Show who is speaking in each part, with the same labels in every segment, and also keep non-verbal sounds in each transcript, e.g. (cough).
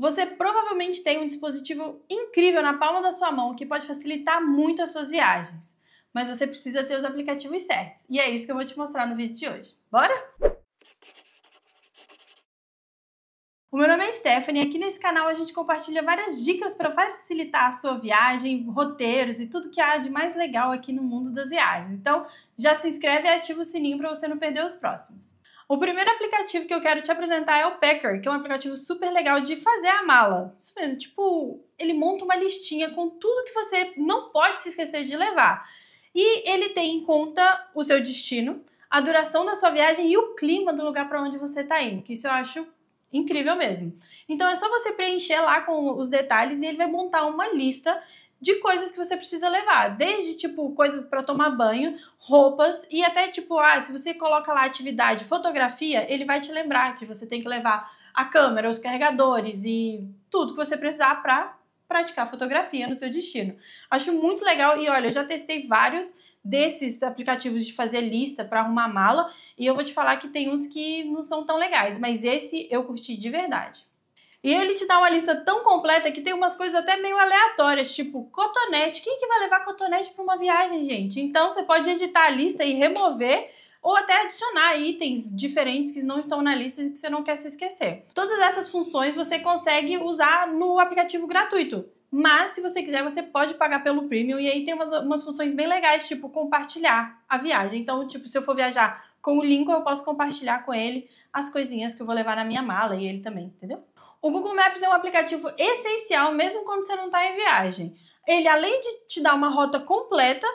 Speaker 1: você provavelmente tem um dispositivo incrível na palma da sua mão que pode facilitar muito as suas viagens. Mas você precisa ter os aplicativos certos. E é isso que eu vou te mostrar no vídeo de hoje. Bora? O meu nome é Stephanie e aqui nesse canal a gente compartilha várias dicas para facilitar a sua viagem, roteiros e tudo que há de mais legal aqui no mundo das viagens. Então, já se inscreve e ativa o sininho para você não perder os próximos. O primeiro aplicativo que eu quero te apresentar é o Packer, que é um aplicativo super legal de fazer a mala. Isso mesmo, tipo, ele monta uma listinha com tudo que você não pode se esquecer de levar. E ele tem em conta o seu destino, a duração da sua viagem e o clima do lugar para onde você está indo, que isso eu acho incrível mesmo. Então é só você preencher lá com os detalhes e ele vai montar uma lista de coisas que você precisa levar, desde tipo coisas para tomar banho, roupas e até tipo, ah, se você coloca lá atividade fotografia, ele vai te lembrar que você tem que levar a câmera, os carregadores e tudo que você precisar para praticar fotografia no seu destino. Acho muito legal e olha, eu já testei vários desses aplicativos de fazer lista para arrumar mala e eu vou te falar que tem uns que não são tão legais, mas esse eu curti de verdade. E ele te dá uma lista tão completa que tem umas coisas até meio aleatórias, tipo cotonete. Quem que vai levar cotonete para uma viagem, gente? Então você pode editar a lista e remover ou até adicionar itens diferentes que não estão na lista e que você não quer se esquecer. Todas essas funções você consegue usar no aplicativo gratuito. Mas, se você quiser, você pode pagar pelo premium. E aí tem umas, umas funções bem legais, tipo compartilhar a viagem. Então, tipo, se eu for viajar com o Lincoln, eu posso compartilhar com ele as coisinhas que eu vou levar na minha mala e ele também, entendeu? O Google Maps é um aplicativo essencial, mesmo quando você não está em viagem. Ele, além de te dar uma rota completa,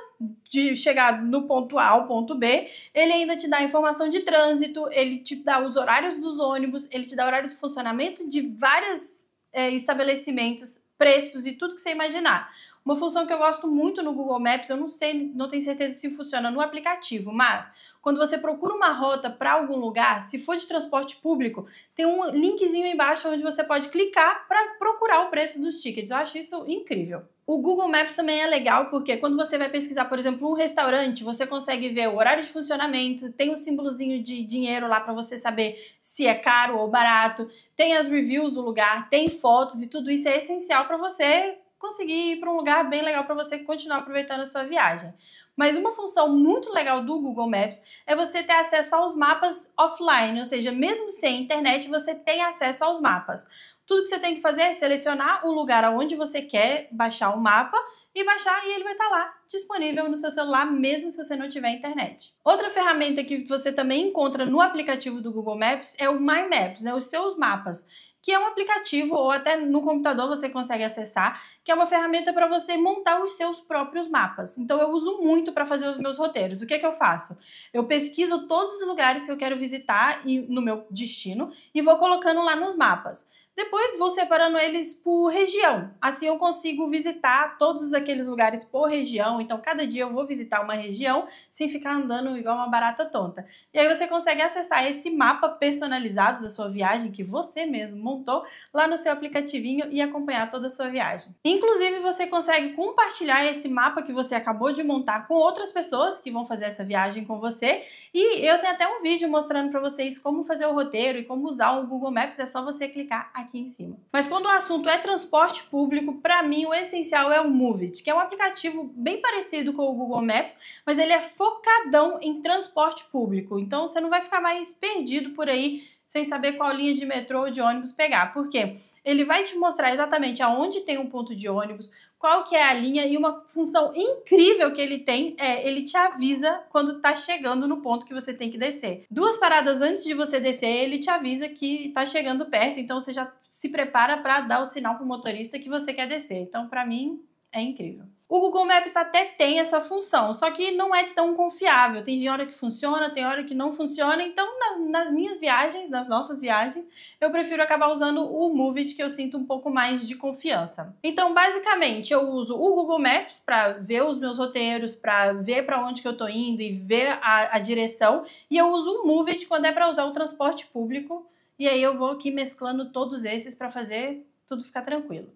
Speaker 1: de chegar no ponto A ao ponto B, ele ainda te dá informação de trânsito, ele te dá os horários dos ônibus, ele te dá horário de funcionamento de vários é, eh, estabelecimentos, preços e tudo que você imaginar. Uma função que eu gosto muito no Google Maps, eu não sei, não tenho certeza se funciona no aplicativo, mas quando você procura uma rota para algum lugar, se for de transporte público, tem um linkzinho embaixo onde você pode clicar para procurar o preço dos tickets. Eu acho isso incrível. O Google Maps também é legal porque quando você vai pesquisar, por exemplo, um restaurante, você consegue ver o horário de funcionamento, tem um símbolozinho de dinheiro lá para você saber se é caro ou barato, tem as reviews do lugar, tem fotos e tudo isso é essencial para você conseguir ir para um lugar bem legal para você continuar aproveitando a sua viagem. Mas uma função muito legal do Google Maps é você ter acesso aos mapas offline, ou seja, mesmo sem internet, você tem acesso aos mapas. Tudo que você tem que fazer é selecionar o lugar aonde você quer baixar o mapa e baixar e ele vai estar tá lá disponível no seu celular mesmo se você não tiver internet. Outra ferramenta que você também encontra no aplicativo do Google Maps é o My Maps, né, os seus mapas que é um aplicativo ou até no computador você consegue acessar, que é uma ferramenta para você montar os seus próprios mapas. Então eu uso muito para fazer os meus roteiros. O que é que eu faço? Eu pesquiso todos os lugares que eu quero visitar e, no meu destino e vou colocando lá nos mapas. Depois vou separando eles por região. Assim eu consigo visitar todos aqueles lugares por região. Então cada dia eu vou visitar uma região sem ficar andando igual uma barata tonta. E aí você consegue acessar esse mapa personalizado da sua viagem que você mesmo montou lá no seu aplicativinho e acompanhar toda a sua viagem. Inclusive você consegue compartilhar esse mapa que você acabou de montar com outras pessoas que vão fazer essa viagem com você. E eu tenho até um vídeo mostrando para vocês como fazer o roteiro e como usar o Google Maps. É só você clicar aqui aqui em cima. Mas quando o assunto é transporte público, para mim o essencial é o Movit, que é um aplicativo bem parecido com o Google Maps, mas ele é focadão em transporte público. Então você não vai ficar mais perdido por aí sem saber qual linha de metrô ou de ônibus pegar, porque ele vai te mostrar exatamente aonde tem um ponto de ônibus, qual que é a linha e uma função incrível que ele tem é ele te avisa quando tá chegando no ponto que você tem que descer. Duas paradas antes de você descer, ele te avisa que tá chegando perto, então você já se prepara para dar o sinal pro motorista que você quer descer. Então, para mim, é incrível. O Google Maps até tem essa função, só que não é tão confiável. Tem hora que funciona, tem hora que não funciona. Então, nas, nas minhas viagens, nas nossas viagens, eu prefiro acabar usando o Movit, que eu sinto um pouco mais de confiança. Então, basicamente, eu uso o Google Maps para ver os meus roteiros, para ver para onde que eu estou indo e ver a, a direção. E eu uso o Movit quando é para usar o transporte público. E aí eu vou aqui mesclando todos esses para fazer tudo ficar tranquilo.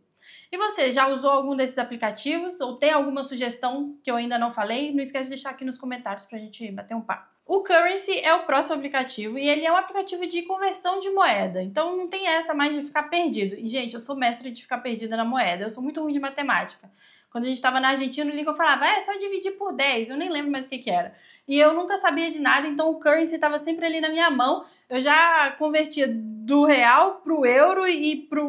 Speaker 1: E você, já usou algum desses aplicativos ou tem alguma sugestão que eu ainda não falei? Não esquece de deixar aqui nos comentários para a gente bater um papo. O Currency é o próximo aplicativo e ele é um aplicativo de conversão de moeda. Então não tem essa mais de ficar perdido. E, gente, eu sou mestre de ficar perdida na moeda. Eu sou muito ruim de matemática. Quando a gente estava na Argentina, o Lincoln falava, é só dividir por 10. Eu nem lembro mais o que, que era. E eu nunca sabia de nada, então o currency estava sempre ali na minha mão. Eu já convertia do real para o euro e para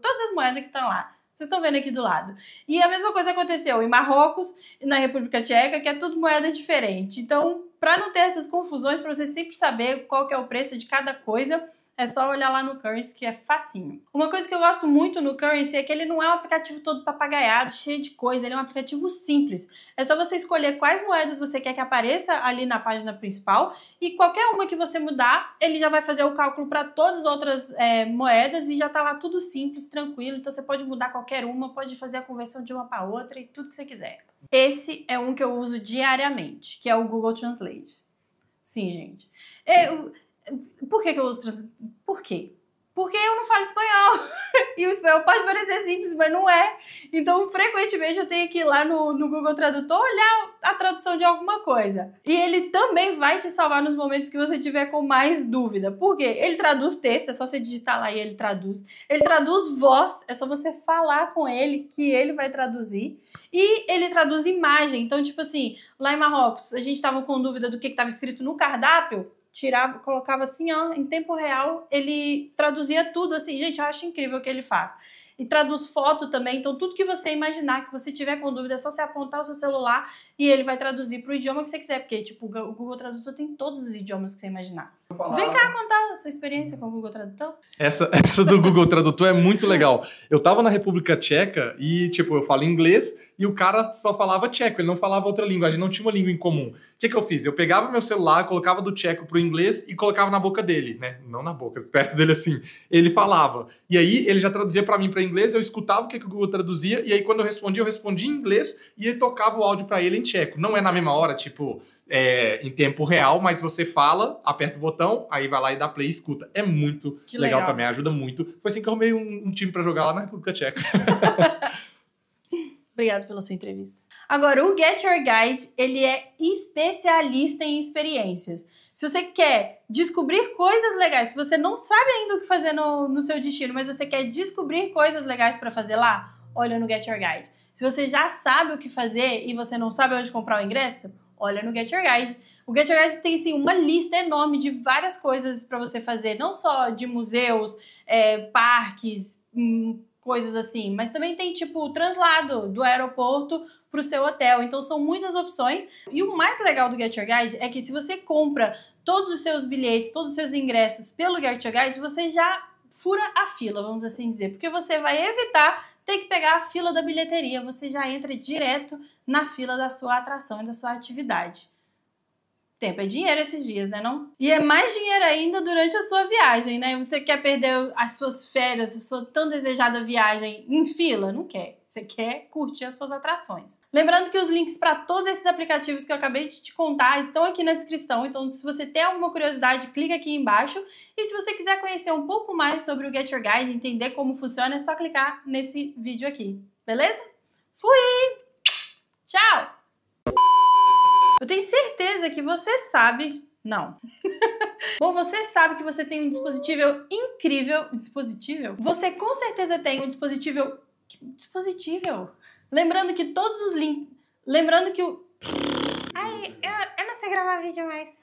Speaker 1: todas as moedas que estão tá lá. Vocês estão vendo aqui do lado. E a mesma coisa aconteceu em Marrocos e na República Tcheca, que é tudo moeda diferente. Então, para não ter essas confusões, para você sempre saber qual que é o preço de cada coisa, é só olhar lá no Currency que é facinho. Uma coisa que eu gosto muito no Currency é que ele não é um aplicativo todo papagaiado, cheio de coisa, ele é um aplicativo simples. É só você escolher quais moedas você quer que apareça ali na página principal e qualquer uma que você mudar, ele já vai fazer o cálculo para todas as outras é, moedas e já tá lá tudo simples, tranquilo. Então você pode mudar qualquer uma, pode fazer a conversão de uma para outra e tudo que você quiser. Esse é um que eu uso diariamente, que é o Google Translate. Sim, gente. Eu, por que, que eu uso trans... Por quê? Porque eu não falo espanhol. (laughs) e o espanhol pode parecer simples, mas não é. Então, frequentemente, eu tenho que ir lá no, no Google Tradutor olhar a tradução de alguma coisa. E ele também vai te salvar nos momentos que você tiver com mais dúvida. Por quê? Ele traduz texto, é só você digitar lá e ele traduz. Ele traduz voz, é só você falar com ele que ele vai traduzir. E ele traduz imagem. Então, tipo assim, lá em Marrocos, a gente estava com dúvida do que estava escrito no cardápio tirava, colocava assim, ó, em tempo real, ele traduzia tudo, assim, gente, eu acho incrível o que ele faz e traduz foto também. Então, tudo que você imaginar, que você tiver com dúvida, é só você apontar o seu celular e ele vai traduzir para o idioma que você quiser, porque tipo, o Google Tradutor tem todos os idiomas que você imaginar. Vem cá contar a sua experiência com o Google Tradutor. Essa, (laughs) essa do Google Tradutor é muito legal. Eu estava na República Tcheca e, tipo, eu falo inglês e o cara só falava tcheco, ele não falava outra língua, a gente não tinha uma língua em comum. O que, que eu fiz? Eu pegava meu celular, colocava do tcheco pro inglês e colocava na boca dele, né? Não na boca, perto dele assim. Ele falava. E aí ele já traduzia para mim para inglês, eu escutava o que, que o Google traduzia, e aí quando eu respondia, eu respondia em inglês e ele tocava o áudio para ele em tcheco. Não é na mesma hora, tipo, é, em tempo real, mas você fala, aperta o botão, aí vai lá e dá play e escuta. É muito legal. legal. também, ajuda muito. Foi assim que eu arrumei um, um time para jogar lá na República Tcheca. (laughs) Obrigado pela sua entrevista. Agora, o Get Your Guide, ele é especialista em experiências. Se você quer descobrir coisas legais, se você não sabe ainda o que fazer no, no seu destino, mas você quer descobrir coisas legais para fazer lá, olha no Get Your Guide. Se você já sabe o que fazer e você não sabe onde comprar o ingresso, olha no Get Your Guide. O Get Your Guide tem sim uma lista enorme de várias coisas para você fazer, não só de museus, é, parques, hum, coisas assim, mas também tem tipo o translado do aeroporto para o seu hotel. Então são muitas opções. E o mais legal do Get Your Guide é que se você compra todos os seus bilhetes, todos os seus ingressos pelo Get Your Guide, você já fura a fila, vamos assim dizer, porque você vai evitar ter que pegar a fila da bilheteria, você já entra direto na fila da sua atração e da sua atividade. Tempo é dinheiro esses dias, né? Não? E é mais dinheiro ainda durante a sua viagem, né? Você quer perder as suas férias, a sua tão desejada viagem em fila? Não quer. Você quer curtir as suas atrações. Lembrando que os links para todos esses aplicativos que eu acabei de te contar estão aqui na descrição. Então, se você tem alguma curiosidade, clica aqui embaixo. E se você quiser conhecer um pouco mais sobre o Get Your Guide, entender como funciona, é só clicar nesse vídeo aqui. Beleza? Fui! Tchau! Eu tenho certeza que você sabe. Não. (laughs) Bom, você sabe que você tem um dispositivo incrível. Um dispositivo? Você com certeza tem um dispositivo. dispositivo? Lembrando que todos os links. Lembrando que o. Ai, eu, eu não sei gravar vídeo mais.